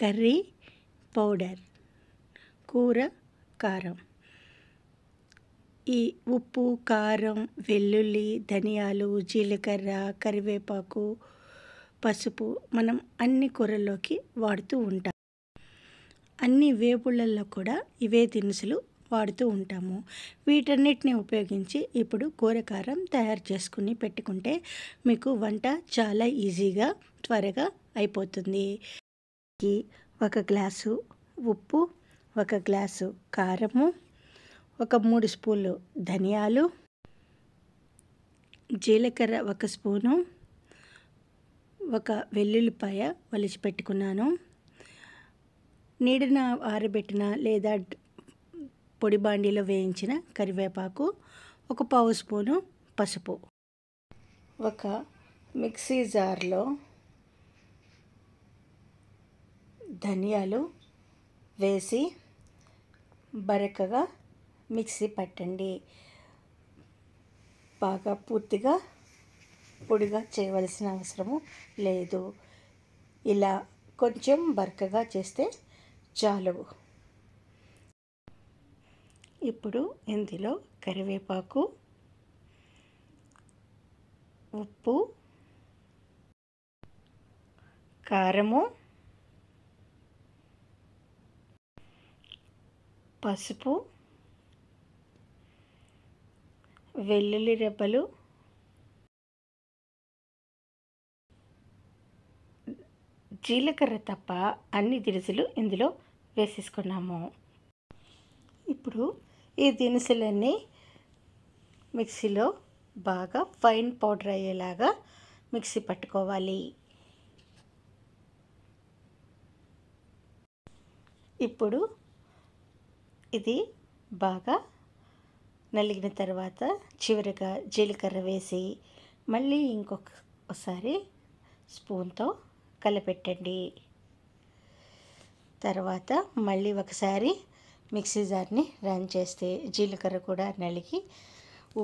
curry powder కూర కారం ఈ ఉప్పు కారం వెల్లుల్లి ధనియాలు జీలకర్ర కరివేపాకు పసుపు మనం అన్ని కూరల్లోకి వాడుతూ ఉంటాం అన్ని వేపుళ్ళల్లో కూడా ఇవే దినుసులు వాడుతూ ఉంటాము వీటన్నిటిని ఉపయోగించి ఇప్పుడు కూరకారం తయారు చేసుకుని పెట్టుకుంటే మీకు వంట చాలా ఈజీగా త్వరగా అయిపోతుంది కి ఒక గ్లాసు ఉప్పు ఒక గ్లాసు కారము ఒక మూడు స్పూన్లు ధనియాలు జీలకర్ర ఒక స్పూను ఒక వెల్లుల్లిపాయ వలిచి పెట్టుకున్నాను నీడిన ఆరబెట్టిన లేదా పొడి బాండీలో వేయించిన కరివేపాకు ఒక పావు స్పూను పసుపు ఒక మిక్సీ జార్లో ధనియాలు వేసి బరకగా మిక్సీ పట్టండి బాగా పూర్తిగా పొడిగా చేయవలసిన అవసరము లేదు ఇలా కొంచెం బరకగా చేస్తే చాలు ఇప్పుడు ఇందులో కరివేపాకు ఉప్పు కారము పసుపు వెల్లుల్లి రెబ్బలు జీలకర్ర తప్ప అన్ని దినుసులు ఇందులో వేసేసుకున్నాము ఇప్పుడు ఈ దినుసులన్నీ మిక్సీలో బాగా ఫైన్ పౌడర్ అయ్యేలాగా మిక్సీ పట్టుకోవాలి ఇప్పుడు ఇది బాగా నలిగిన తర్వాత చివరిగా జీలకర్ర వేసి మళ్ళీ ఇంకొకసారి స్పూన్తో కలపెట్టండి తర్వాత మళ్ళీ ఒకసారి మిక్సీ జార్ని రన్ చేస్తే జీలకర్ర కూడా నలిగి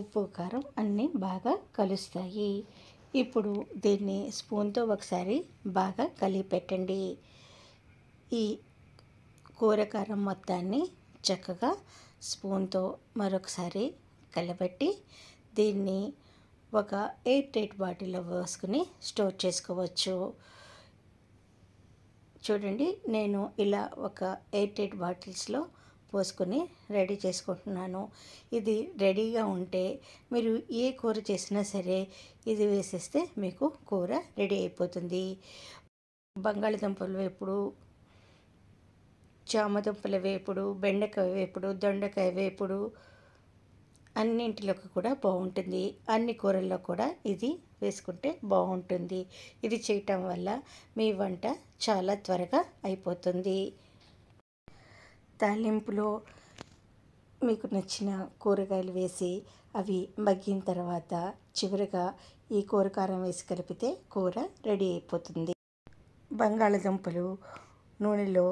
ఉప్పు కారం అన్నీ బాగా కలుస్తాయి ఇప్పుడు దీన్ని స్పూన్తో ఒకసారి బాగా కలిపి పెట్టండి ఈ కూరకారం మొత్తాన్ని చక్కగా స్పూన్తో మరొకసారి కలబెట్టి దీన్ని ఒక ఎయిట్ టైట్ బాటిల్లో వేసుకుని స్టోర్ చేసుకోవచ్చు చూడండి నేను ఇలా ఒక ఎయిట్ ఎయిట్ బాటిల్స్లో పోసుకొని రెడీ చేసుకుంటున్నాను ఇది రెడీగా ఉంటే మీరు ఏ కూర చేసినా సరే ఇది వేసేస్తే మీకు కూర రెడీ అయిపోతుంది బంగాళదుంపలు ఎప్పుడు చామదుంపల వేపుడు బెండకాయ వేపుడు దొండకాయ వేపుడు అన్నింటిలోకి కూడా బాగుంటుంది అన్ని కూరల్లో కూడా ఇది వేసుకుంటే బాగుంటుంది ఇది చేయటం వల్ల మీ వంట చాలా త్వరగా అయిపోతుంది తాలింపులో మీకు నచ్చిన కూరగాయలు వేసి అవి మగ్గిన తర్వాత చివరిగా ఈ కూర కారం వేసి కలిపితే కూర రెడీ అయిపోతుంది బంగాళదుంపలు నూనెలో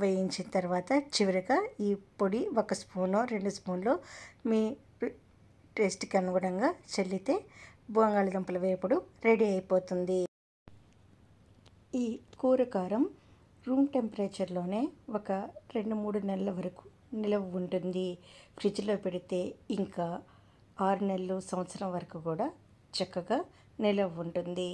వేయించిన తర్వాత చివరిగా ఈ పొడి ఒక స్పూను రెండు స్పూన్లు మీ టేస్ట్కి అనుగుణంగా చల్లితే బంగాళదుంపల వేపుడు రెడీ అయిపోతుంది ఈ కూర కారం రూమ్ టెంపరేచర్లోనే ఒక రెండు మూడు నెలల వరకు నిలవ ఉంటుంది ఫ్రిడ్జ్లో పెడితే ఇంకా ఆరు నెలలు సంవత్సరం వరకు కూడా చక్కగా నిలవ ఉంటుంది